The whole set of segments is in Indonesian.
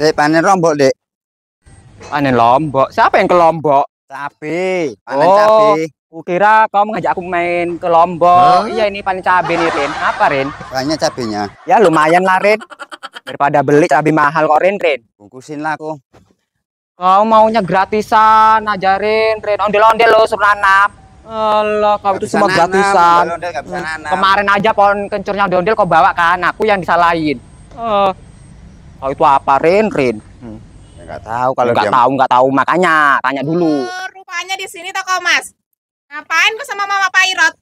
Dek, panen lombok, Dek. Panen lombok. Siapa yang ke lombok? Cabe, panen oh, cabe. Kukira kau mengajak aku main ke lombok. Huh? Iya, ini panen cabe nih, Rin. Apa, Rin? Banyak cabenya. Ya, lumayan lah, Rin. Daripada beli cabe mahal kok, Rin, Rin. Bungkusin lah aku. Kau maunya gratisan, ajarin, Rin. Ondel-ondel lo, sebenarnya Allah, kau itu semua gratisan. Hmm, kemarin aja pohon kencurnya ondel-ondel kau bawa kan, aku yang disalahin. Uh, Oh, itu apa, Rin? Rin. Hmm. Ya, tahu kalau enggak tahu, enggak tahu makanya tanya dulu. Oh, rupanya di sini toko Mas. Ngapain kok sama Mama Irot?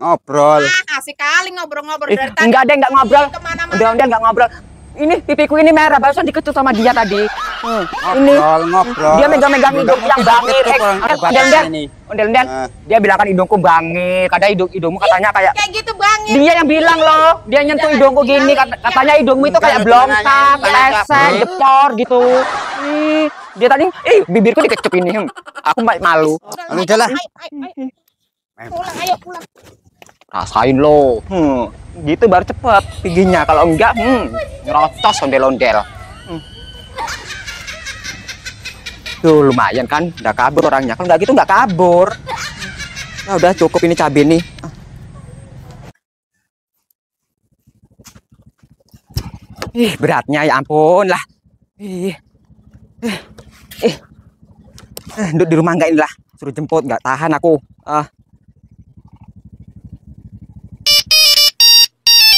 Ngobrol. Ah, asik kali ngobrol-ngobrol dari tadi. Enggak ada, enggak ngobrol. Udah, udah enggak ngobrol ini pipiku ini merah barusan dikecut sama dia tadi hmm. ini ngobrol. dia megang-megang hidung yang bangir eh, ondel-ondel ondel-ondel eh. dia bilang kan hidungku bangir kadang hidung hidungmu katanya kayak kayak gitu bangir dia yang bilang loh dia nyentuh hidungku gini katanya hidungmu itu kayak belongkak pesek jepor gitu dia tadi eh bibirku dikecup ini hmm, aku malu udah lah ayo pulang rasain lo hmm, gitu baru cepet tingginya kalau enggak hmm, ngerotos ondel-ondel hmm. tuh lumayan kan udah kabur orangnya kalau nggak gitu nggak kabur nah udah cukup ini cabai nih ah. ih beratnya ya ampun lah ih eh, eh, duduk di rumah enggak inilah suruh jemput nggak tahan aku ah uh.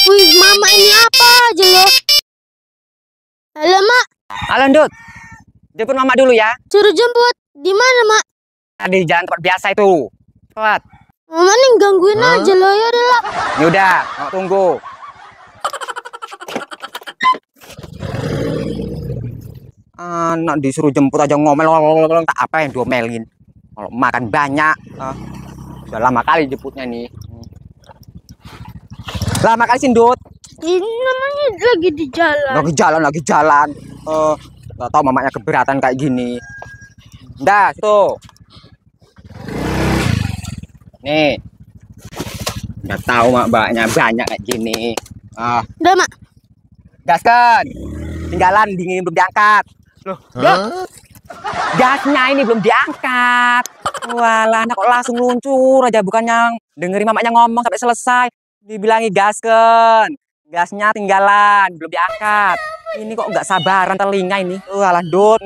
Wih, mama ini apa aja lo? Halo, Mak. Halo, Dut. Jemput mama dulu ya. Suruh jemput. Di mana, Mak? Di jalan tempat biasa itu. Cepat. Mama nih gangguin huh? aja lo, ya udah Ya udah, mau tunggu. Anak uh, disuruh jemput aja ngomel, ngomel, ngomel tak apa yang diomelin. Kalau makan banyak, uh, ah, sudah lama kali jemputnya nih. Hmm lah makan sindut. Ini namanya lagi di jalan. Lagi jalan, lagi jalan. Eh, uh, gak tahu mamanya keberatan kayak gini. Dah, situ. Nih. Gak tahu mak banyak banyak kayak gini. Ah. Udah, Mak. Gaskan. Tinggalan dingin belum diangkat. Loh, huh? Gasnya ini belum diangkat. Walah, anak kok langsung luncur aja bukan yang dengerin mamanya ngomong sampai selesai dibilangi kan, gasnya tinggalan belum diangkat ini kok nggak sabaran telinga ini uh, alah dut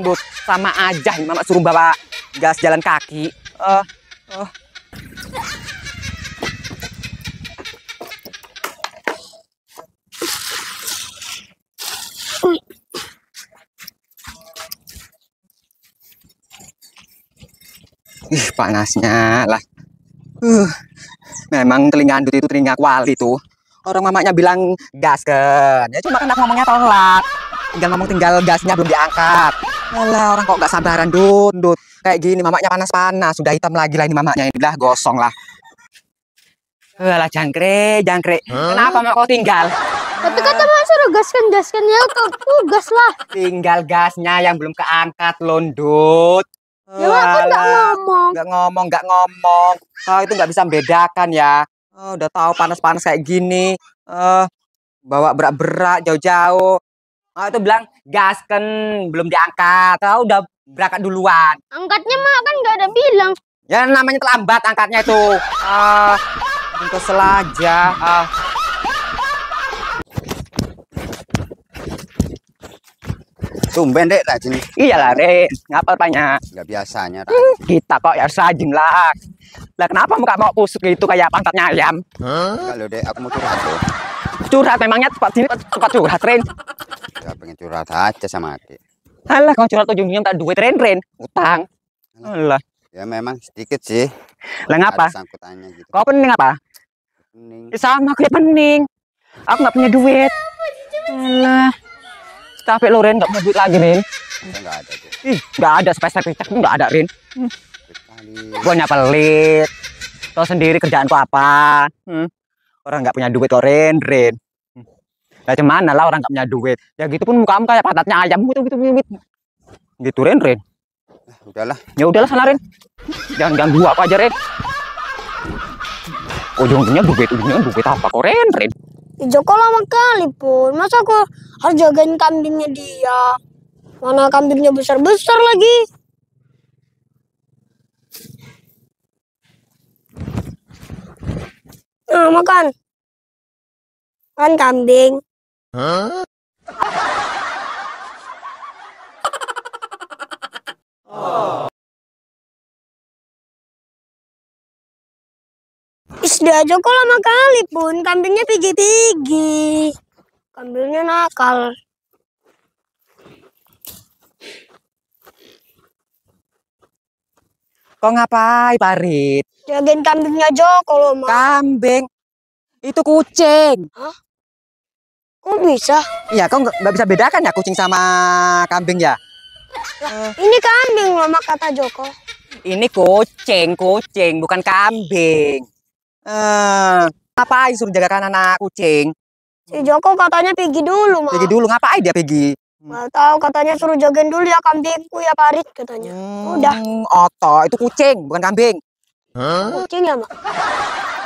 sama aja ini mama suruh bawa gas jalan kaki uh, uh. Ih, panasnya lah. Uh memang telinga andut itu telinga kual itu. orang mamanya bilang gas kan ya cuma kan aku ngomongnya tolak tinggal ngomong tinggal gasnya belum diangkat Alah, orang kok gak sabaran dut dut kayak gini mamanya panas-panas sudah hitam lagi lah ini mamanya ini lah gosong lah Alah jangkrik, jangkrik. Hmm? Kenapa mak kau tinggal? Tapi kata mak suruh gaskan, gaskan ya. Kau gas lah. Tinggal gasnya yang belum keangkat, londut. Ya, aku nggak ngomong. Nggak ngomong, nggak ngomong. Oh, itu nggak bisa membedakan ya. Oh, udah tahu panas-panas kayak gini. Eh, uh, bawa berat-berat jauh-jauh. Oh, itu bilang gasken belum diangkat. oh, udah berangkat duluan. Angkatnya mah kan gak ada bilang. Ya namanya terlambat angkatnya itu. Ah, uh, untuk selaja. Ah. Uh. Tumben dek tak jin. Iyalah dek, ngapa banyak? nggak biasanya. Tak. Hmm, kita kok ya sajin lah. Lah kenapa muka mau kusut gitu kayak pantatnya ayam? Huh? Kalau dek aku mau curhat tuh. Curhat memangnya tempat sini tempat curhat Ren. nggak pengen curhat aja sama aku. Alah kau curhat ujung-ujungnya tak duit Ren Ren, utang. Alah. Ya memang sedikit sih. Lah ngapa? Sangkutannya gitu. Kau pening apa? Pening. Sama kayak pening. Aku nggak punya duit. Alah. Tapi lo Rin, nggak punya duit lagi Ren enggak ada nggak ada spesial pecah pun nggak ada Rin. Hmm. Gue pelit. Tahu sendiri kerjaanku apa. Hmm. Orang nggak punya duit kok Rin, Ren Hmm. Nah cuman lah orang nggak punya duit. Ya gitu pun muka kamu kayak patatnya ayam gitu gitu gitu. Gitu, gitu Rin, Rin. Ah, udahlah. Ya udahlah sana Rin. Jangan ganggu apa aja Rin. Ujung-ujungnya duit, ujungnya duit apa kok Ren Rin. Joko lama kali pun. Masa aku harus jagain kambingnya dia? Mana kambingnya besar-besar lagi. Nah, makan. Makan kambing. Huh? Isda Joko lama kali pun kambingnya pigi-pigi. Kambingnya nakal. Kok ngapain Parit? Jagain kambingnya Joko loh, Kambing? Itu kucing. Hah? Kok bisa? Iya, kau nggak bisa bedakan ya kucing sama kambing ya? Lah, ini kambing loh, kata Joko. Ini kucing, kucing, bukan kambing. Eh, ngapain suruh kan anak kucing? Si Joko katanya pergi dulu, ma. Pergi dulu, ngapain dia pergi? Nggak tahu, katanya suruh jagain dulu ya kambingku ya Parit katanya. Hmm, Udah. Oto, itu kucing, bukan kambing. Huh? Kucing ya, Mak.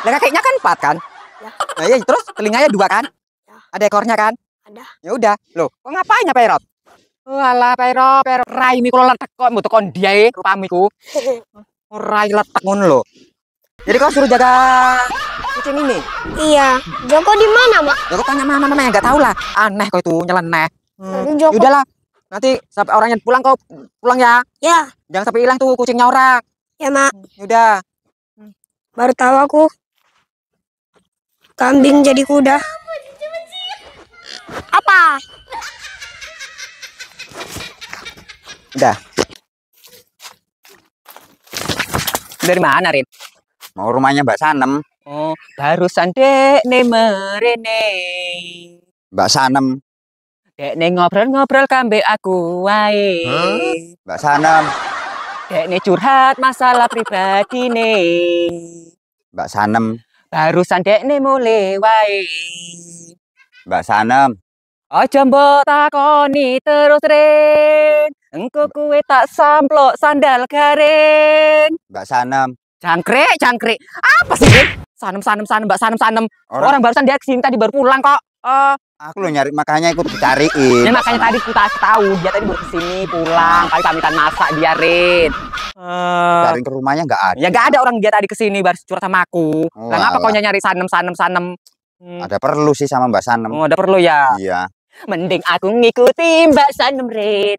Lah kakeknya kan empat kan? Ya. Nah, iya, terus telinganya dua kan? Ya. Ada ekornya kan? Ada. Ya udah. Loh, kok ngapain ya, Pak Erot? Walah, Pak Erot, Pak Rai mikro letek kok, mutu kon dia, eh, rupamiku. Rai letek ngono loh. Jadi kau suruh jaga kucing ini? Iya. Joko di mana, Mak? Joko tanya mana mama yang nggak tahu lah. Aneh kau itu nyeleneh. Hmm. Joko... Udahlah, nanti sampai orangnya pulang kau pulang ya. Ya. Jangan sampai hilang tuh kucingnya orang. Ya, Mak. Hmm, Udah. Baru tahu aku. Kambing jadi kuda. Apa? Udah. Dari mana, Rin? mau rumahnya Mbak Sanem. Oh, barusan dek ne merene. Mbak Sanem. Dek ne ngobrol-ngobrol kambe aku wae. Mbak Sanem. Dek ne curhat masalah pribadi ne. Mbak Sanem. Barusan dek ne mulai wae. Mbak Sanem. Aja mbok takoni terus Ren. Engko kuwe tak samplok sandal garing. Mbak Sanem. Cangkrik, cangkrik. Eh, Apa sih? Sanem, sanem, sanem, mbak, sanem, sanem. Orang, Orang barusan dia kesini tadi baru pulang kok. Uh, aku lo nyari makanya ikut dicariin. Ini ya, makanya tadi kita tahu dia tadi baru kesini pulang, kali pamitan masak dia Rit. Uh, ke rumahnya nggak ada. Ya nggak ada orang dia tadi kesini baru curhat sama aku. Oh, lah, nah, kau nyari sanem, sanem, sanem? Hmm. Ada perlu sih sama Mbak Sanem. Oh, ada perlu ya. Iya. Mending aku ngikuti Mbak Sanem Rin.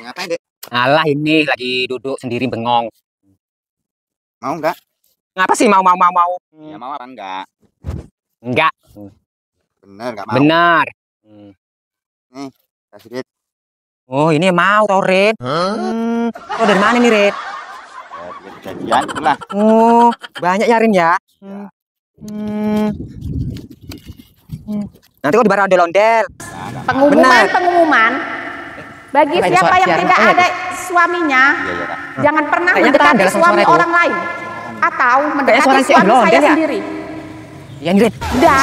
Ngapain dek? Alah ini lagi duduk sendiri bengong. Mau enggak? Ngapa sih mau mau mau mau? Ya mau apa enggak? Enggak. Bener enggak mau. Benar. Hmm. Nih, kasih duit. Oh, ini mau tau Red. Hmm. Oh, dari mana nih, Red? Ya, lah. Oh, banyak ya, Rin ya. ya. Hmm. Hmm. Nanti kok di ondel-ondel. Pengumuman, Benar. pengumuman. Bagi Makanya siapa yang tidak oh, ada iya, iya. suaminya, ya, ya, jangan pernah Kayaknya mendekati suami orang lain atau mendekati suami saya ya? sendiri. Ya, Dan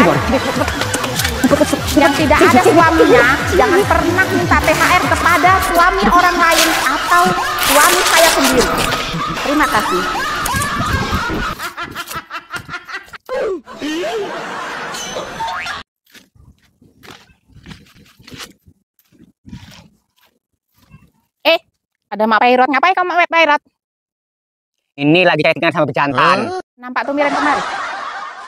yang tidak ada suaminya, jangan pernah minta THR kepada suami orang lain atau suami saya sendiri. Terima kasih. Ada Mak Pairot. Ngapain kamu Mak Pairot? Ini lagi chattingan sama pejantan. Hmm? Nampak tumirin kemarin.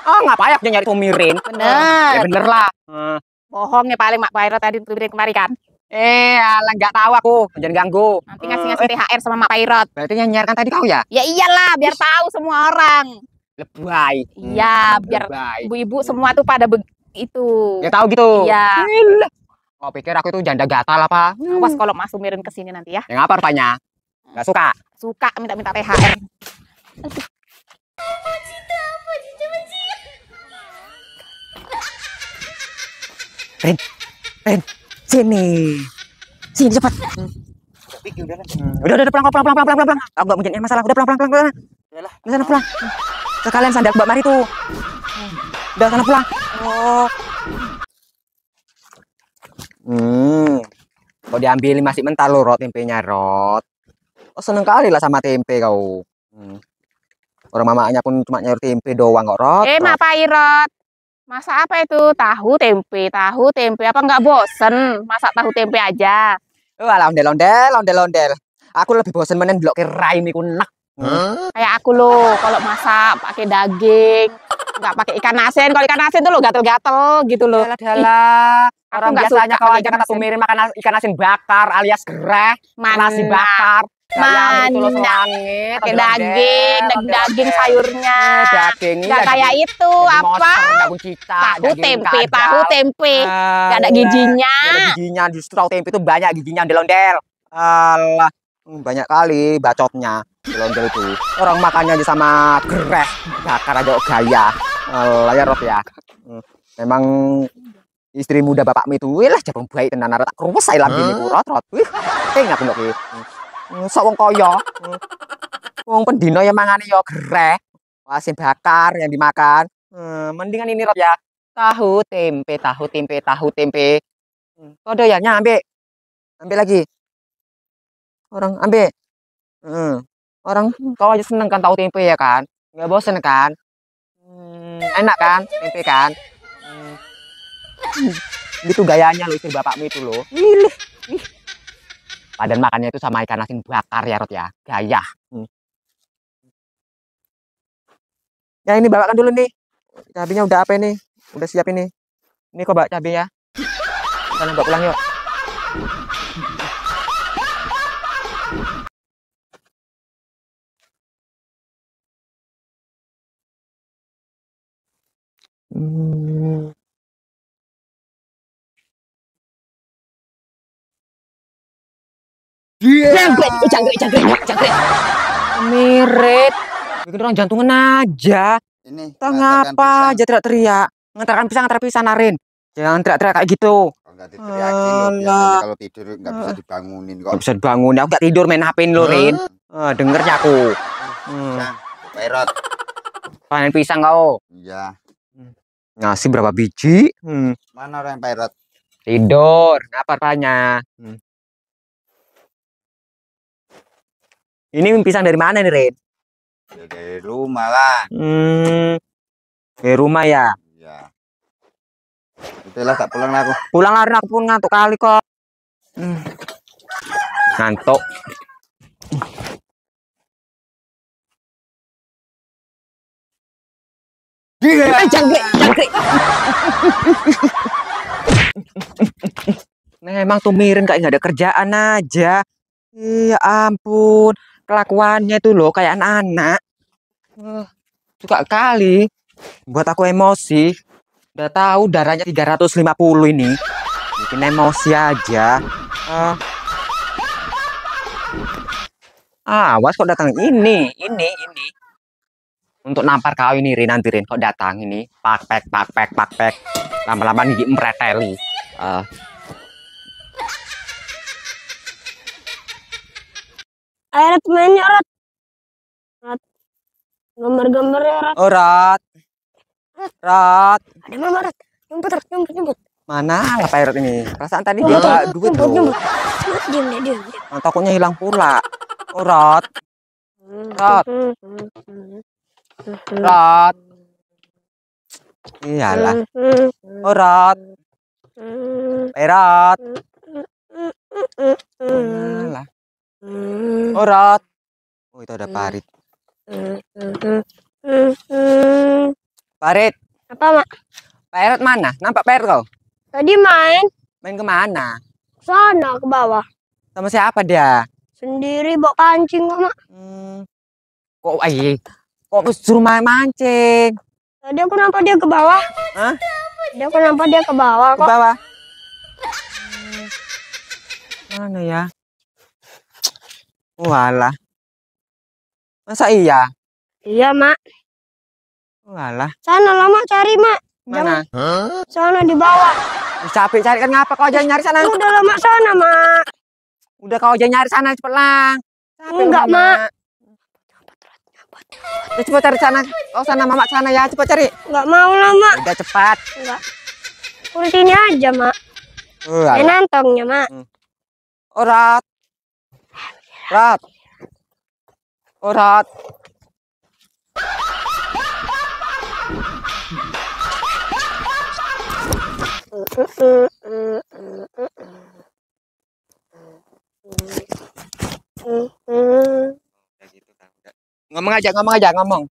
Oh, ngapain payah dia nyari tumirin. Bener. Ya bener lah. Hmm. bohongnya paling Mak Pairot tadi tumirin kemarin kan. Eh, ala nggak tahu aku, jangan ganggu. Nanti ngasih-ngasih uh, eh. THR sama Mak Pairot. Berarti yang nyiarkan tadi kau ya? Ya iyalah, biar tahu semua orang. Lebay. Iya, hmm, biar ibu-ibu semua tuh pada itu. Ya tahu gitu. Iya. Kau pikir aku itu janda gatal apa? Hmm. Awas kalau Mas Sumirin ke sini nanti ya. Yang apa rupanya? Gak suka. Suka minta-minta THR. Aduh. Rin, Rin, sini, sini cepat. Hmm. Udah, udah, udah, pulang, pulang, pulang, pulang, pulang. pelan. Aku nggak menjadi masalah. Udah pulang, pulang, pulang. Udah Udahlah, sana pulang. Sekalian sandal Mbak Mari tuh. Udah sana pulang. Oh. Hmm. Kok diambil masih mentah lo rot tempenya rot. Oh, seneng kali lah sama tempe kau. Hmm. Orang mamanya pun cuma nyari tempe doang kok rot. Eh, apa irot? rot. Masa apa itu? Tahu tempe, tahu tempe. Apa enggak bosen masak tahu tempe aja? Wah, oh, londel londel-londel. Aku lebih bosen menen blok kerai niku Huh? Kayak aku loh, kalau masak pakai daging, nggak pakai ikan asin. Kalau ikan asin tuh lo gatel-gatel gitu loh. Dalah, Orang biasanya kalau ikan, ikan asin mirim makan ikan asin bakar alias gereh, nasi bakar. Mana pakai daging, daging, daging sayurnya. Daging Gak kayak itu apa? Tahu tempe, tahu tempe. Gak ada giginya. Gak ada giginya, justru tahu tempe itu banyak giginya di ondel Alah, hmm, banyak kali bacotnya. Lontol itu orang makannya aja sama geres bakar aja oh, gaya eh, layar rot ya hmm. memang istri muda bapak itu lah jabung baik tenan tak kerusai lagi ini kurot rot wih ingat nggak hmm. hmm, sok wong koyo wong pendino yang mangani yo gereh asin bakar yang dimakan mendingan ini rot ya tahu tempe tahu tempe tahu tempe kode ya nyampe ambil lagi orang ambil hmm. Orang kau aja seneng kan tahu tempe ya kan? Nggak bosen kan? Hmm, enak kan tempe kan? Hmm. Gitu gayanya lo istri bapakmu itu lo. Milih. Padahal makannya itu sama ikan asin bakar ya Rot ya. Gaya. Hmm. Ya ini bawakan dulu nih. Cabenya udah apa ini? Udah siap ini. Ini kok bawa cabenya. kita nembak pulang yuk. Hmm. Yeah. Jangkrik, jangkrik, jangkrik, jangkrik. Bikin orang jantungan aja. Ini. Tahu ngapa aja teriak-teriak. Ngetarkan pisang, ngetar pisang narin. Jangan teriak-teriak kayak gitu. Enggak oh, kalau tidur enggak bisa dibangunin kok. bisa dibangunin. Aku enggak tidur main hpin lo, Rin. ah dengernya aku. Hmm. Perot. Panen pisang kau. Iya ngasih berapa biji hmm. mana orang yang pirate tidur apa tanya hmm. ini pisang dari mana nih Red ya, dari rumah lah hmm. dari rumah ya ya itulah tak pulang aku pulang lari aku pun ngantuk kali kok hmm. ngantuk Gila. Jangkrik, jangkrik. Memang tuh Mirin kayak nggak ada kerjaan aja. Iya ampun, kelakuannya tuh loh kayak anak-anak. Eh, suka kali buat aku emosi. Udah tahu darahnya 350 ini. Bikin emosi aja. Ah, Awas kok datang ini, ini, ini untuk nampar kau ini Rin nanti Rin kok datang ini pak pek pak pek pak pek lama-lama gigi mereteli uh. Eh. air temennya rat rat gambar-gambar ya rat oh rat rat ada mama rat nyumput rat nyumput nyumput mana apa pak ini perasaan tadi dia nggak duit loh nyumput diam diam nah, takutnya hilang pula oh rat rat hmm, hmm, hmm, Mm-hmm. Rot. Mm-hmm. Oh, mm-hmm. Iyalah. Oh, rat. rot. Iyalah. Oh, Oh, itu ada parit. Parit. Apa, Mak? Parit mana? Nampak perut kau? Tadi main. Main kemana? Sana, ke bawah. Sama siapa dia? Sendiri bawa pancing, Mak. Hmm. Kok, ayy. Eh, Kok suruh main mancing? Tadi aku nampak dia ke bawah. Hah? Tadi aku nampak dia ke bawah kok. Ke bawah. Mana ya? Walah. Oh, Masa iya? Iya, Mak. Walah. Oh, sana lama cari, Mak. Mana? Jangan. Sana di bawah. Capek cari kan ngapa kau jangan nyari sana? Udah lama sana, Mak. Udah kau jangan nyari sana cepet lah. Enggak, Mak. mak. Udah cepat cari sana. Oh sana mama sana ya, cepat cari. Enggak mau lah mak. Udah cepat. Enggak. Ultinya aja mak. Uh, oh, Enak tongnya mak. Orat. Hmm. Oh, rat. Oh, Mm-hmm. Ngomong aja, ngomong aja, ngomong.